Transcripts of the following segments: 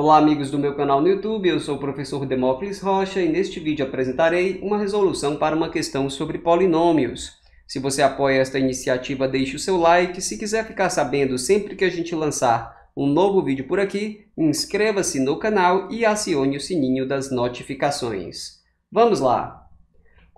Olá amigos do meu canal no YouTube, eu sou o professor Demócles Rocha e neste vídeo apresentarei uma resolução para uma questão sobre polinômios. Se você apoia esta iniciativa, deixe o seu like. Se quiser ficar sabendo sempre que a gente lançar um novo vídeo por aqui, inscreva-se no canal e acione o sininho das notificações. Vamos lá!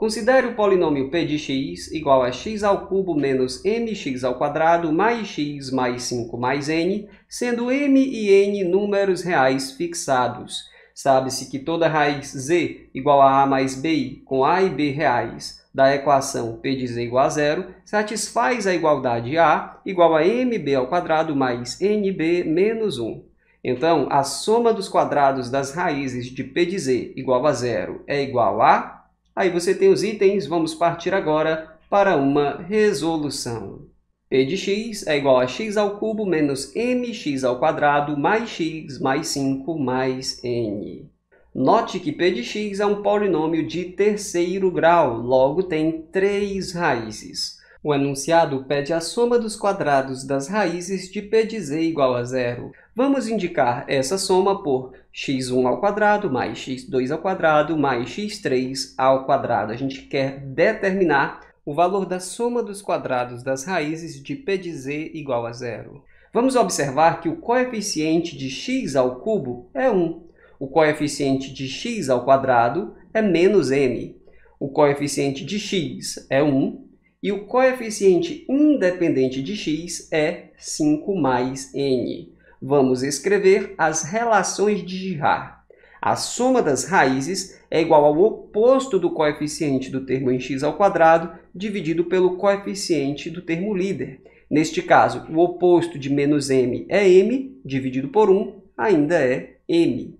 Considere o polinômio p de x igual a x ao cubo menos mx ao quadrado mais x mais 5 mais n, sendo m e n números reais fixados. Sabe-se que toda raiz z igual a a mais bi com a e b reais da equação p de z igual a zero satisfaz a igualdade a igual a mb ao quadrado mais nb menos 1. Então, a soma dos quadrados das raízes de p de z igual a zero é igual a Aí você tem os itens, vamos partir agora para uma resolução. P de x é igual a x ao cubo menos mx ao quadrado mais x mais 5 mais n. Note que P de x é um polinômio de terceiro grau, logo tem três raízes. O anunciado pede a soma dos quadrados das raízes de p de z igual a zero. Vamos indicar essa soma por x1 ao quadrado mais x2 ao quadrado mais x3 ao quadrado. A gente quer determinar o valor da soma dos quadrados das raízes de p de z igual a zero. Vamos observar que o coeficiente de x ao cubo é 1. O coeficiente de x ao quadrado é menos m. O coeficiente de x é 1 e o coeficiente independente de x é 5 mais n. Vamos escrever as relações de Girard. A soma das raízes é igual ao oposto do coeficiente do termo em x ao quadrado dividido pelo coeficiente do termo líder. Neste caso, o oposto de menos m é m, dividido por 1 ainda é m.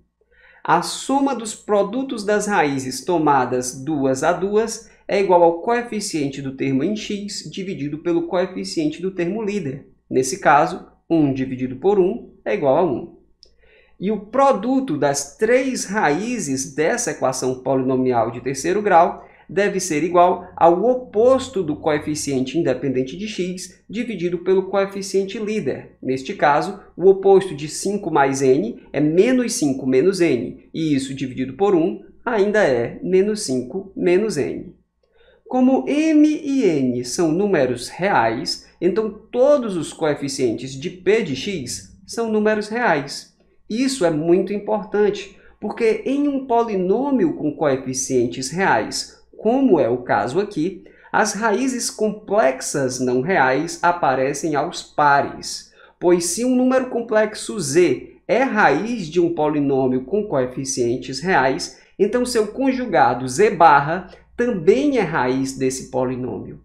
A soma dos produtos das raízes tomadas duas a duas é igual ao coeficiente do termo em x dividido pelo coeficiente do termo líder. Nesse caso, 1 dividido por 1 é igual a 1. E o produto das três raízes dessa equação polinomial de terceiro grau deve ser igual ao oposto do coeficiente independente de x dividido pelo coeficiente líder. Neste caso, o oposto de 5 mais n é menos 5 menos n, e isso dividido por 1 ainda é menos 5 menos n. Como m e n são números reais, então todos os coeficientes de p de x são números reais. Isso é muito importante, porque em um polinômio com coeficientes reais, como é o caso aqui, as raízes complexas não reais aparecem aos pares, pois se um número complexo z é raiz de um polinômio com coeficientes reais, então seu conjugado z barra também é raiz desse polinômio.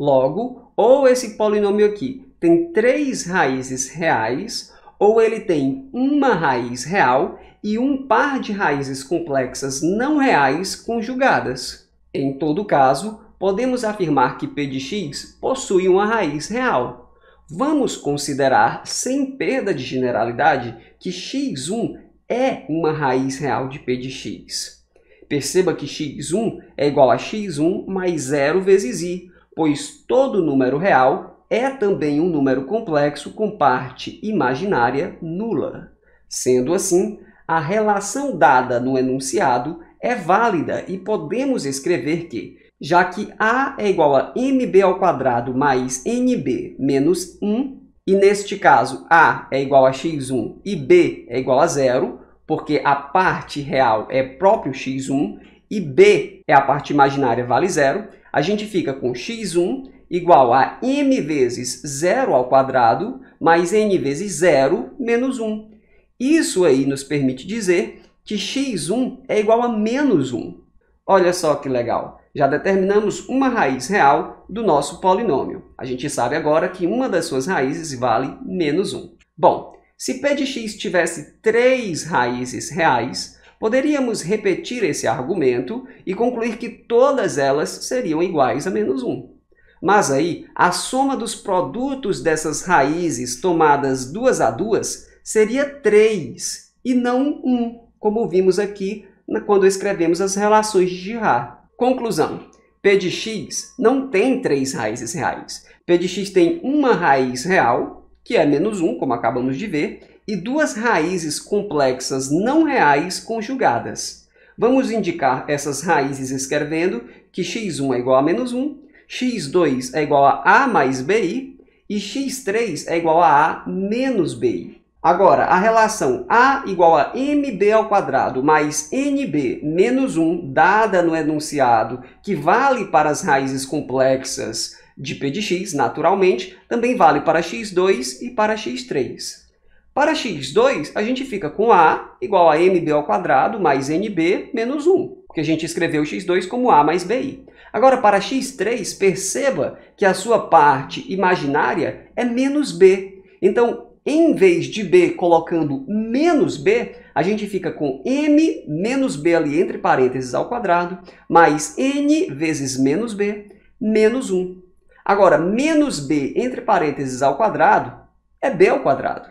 Logo, ou esse polinômio aqui tem três raízes reais, ou ele tem uma raiz real e um par de raízes complexas não reais conjugadas. Em todo caso, podemos afirmar que P de x possui uma raiz real. Vamos considerar, sem perda de generalidade, que x1 é uma raiz real de P de x. Perceba que x1 é igual a x1 mais 0 vezes i, pois todo número real é também um número complexo com parte imaginária nula. Sendo assim, a relação dada no enunciado é válida e podemos escrever que, já que a é igual a mb² mais nb menos 1, e neste caso a é igual a x1 e b é igual a zero, porque a parte real é próprio x1 e b é a parte imaginária vale zero, a gente fica com x1 igual a m vezes zero ao quadrado mais n vezes zero menos 1. Isso aí nos permite dizer que x1 é igual a menos 1. Olha só que legal! Já determinamos uma raiz real do nosso polinômio. A gente sabe agora que uma das suas raízes vale menos 1. Bom, se p de x tivesse três raízes reais, poderíamos repetir esse argumento e concluir que todas elas seriam iguais a menos 1. Mas aí, a soma dos produtos dessas raízes tomadas duas a duas seria 3 e não 1, como vimos aqui quando escrevemos as relações de Girard. Conclusão. P de x não tem três raízes reais. P de x tem uma raiz real, que é menos 1, como acabamos de ver, e duas raízes complexas não reais conjugadas. Vamos indicar essas raízes escrevendo que x1 é igual a menos 1, x2 é igual a a mais bi e x3 é igual a a menos bi. Agora, a relação a igual a mb ao quadrado mais nb menos 1, dada no enunciado, que vale para as raízes complexas de P de x, naturalmente, também vale para x2 e para x3. Para x2, a gente fica com a igual a mb ao quadrado mais nb menos 1, porque a gente escreveu x2 como a mais bi. Agora, para x3, perceba que a sua parte imaginária é menos b. Então, em vez de b colocando menos b, a gente fica com m menos b ali entre parênteses ao quadrado, mais n vezes menos b, menos 1. Agora, menos b entre parênteses ao quadrado é b ao quadrado.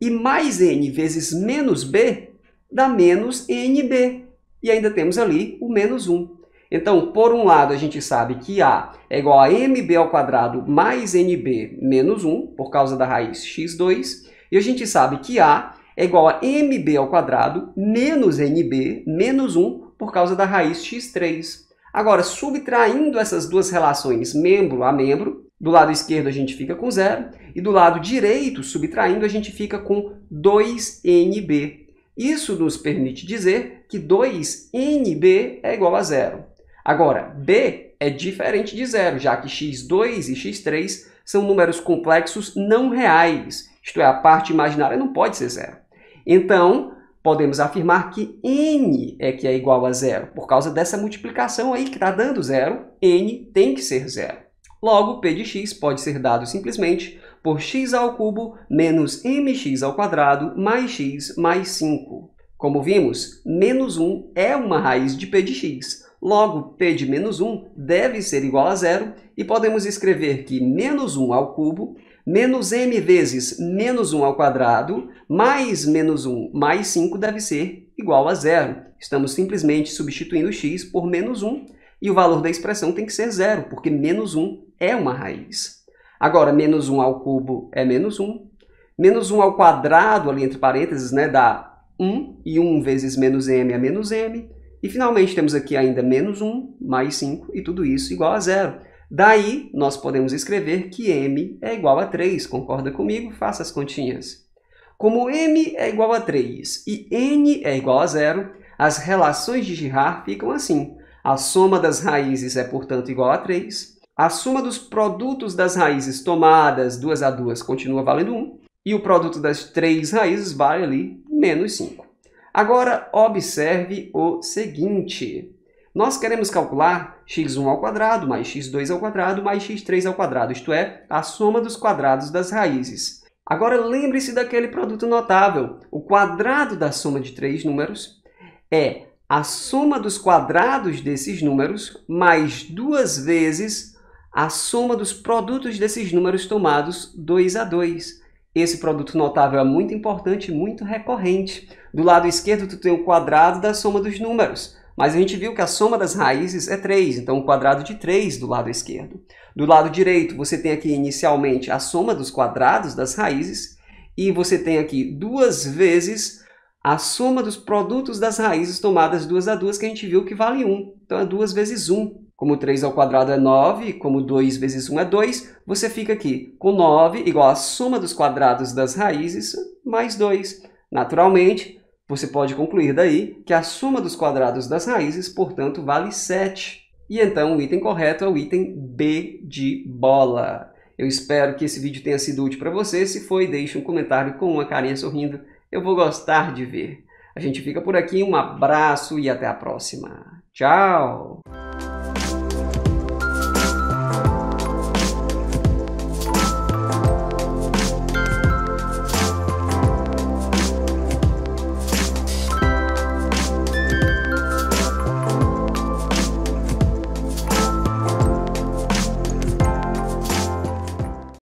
E mais n vezes menos b dá menos nb. E ainda temos ali o menos 1. Então, por um lado, a gente sabe que A é igual a mb ao quadrado mais nb menos 1, por causa da raiz x2. E a gente sabe que A é igual a mb ao quadrado menos nb menos 1, por causa da raiz x3. Agora, subtraindo essas duas relações membro a membro, do lado esquerdo a gente fica com zero, e do lado direito, subtraindo, a gente fica com 2NB. Isso nos permite dizer que 2NB é igual a zero. Agora, B é diferente de zero, já que x2 e x3 são números complexos não reais, isto é, a parte imaginária não pode ser zero. Então, podemos afirmar que n é que é igual a zero. Por causa dessa multiplicação aí que está dando zero, n tem que ser zero. Logo, p de x pode ser dado simplesmente por x ao cubo menos mx ao quadrado mais x mais 5. Como vimos, menos 1 é uma raiz de p de x. Logo, p de menos 1 deve ser igual a zero e podemos escrever que menos 1 ao cubo menos m vezes menos 1 ao quadrado, mais menos 1 mais 5 deve ser igual a zero. Estamos simplesmente substituindo x por menos 1, e o valor da expressão tem que ser zero, porque menos 1 é uma raiz. Agora, menos 1 ao cubo é menos 1. Menos 1 ao quadrado, ali entre parênteses, né, dá 1, e 1 vezes menos m é menos m. E, finalmente, temos aqui ainda menos 1 mais 5, e tudo isso igual a zero. Daí, nós podemos escrever que m é igual a 3. Concorda comigo? Faça as continhas. Como m é igual a 3 e n é igual a zero, as relações de Girard ficam assim. A soma das raízes é, portanto, igual a 3. A soma dos produtos das raízes tomadas duas a duas continua valendo 1. E o produto das três raízes vale ali menos 5. Agora, observe o seguinte. Nós queremos calcular x1 ao quadrado mais x2 ao quadrado mais x3 ao quadrado, isto é, a soma dos quadrados das raízes. Agora, lembre-se daquele produto notável. O quadrado da soma de três números é a soma dos quadrados desses números mais duas vezes a soma dos produtos desses números tomados 2 a 2. Esse produto notável é muito importante, muito recorrente. Do lado esquerdo, tu tem o quadrado da soma dos números. Mas a gente viu que a soma das raízes é 3, então o quadrado de 3 do lado esquerdo. Do lado direito, você tem aqui inicialmente a soma dos quadrados das raízes e você tem aqui duas vezes a soma dos produtos das raízes tomadas duas a duas, que a gente viu que vale 1. Então é 2 vezes 1. Como 3 ao quadrado é 9, como 2 vezes 1 é 2, você fica aqui com 9 igual a soma dos quadrados das raízes mais 2. Naturalmente, você pode concluir daí que a soma dos quadrados das raízes, portanto, vale 7. E então o item correto é o item B de bola. Eu espero que esse vídeo tenha sido útil para você. Se foi, deixe um comentário com uma carinha sorrindo. Eu vou gostar de ver. A gente fica por aqui. Um abraço e até a próxima. Tchau!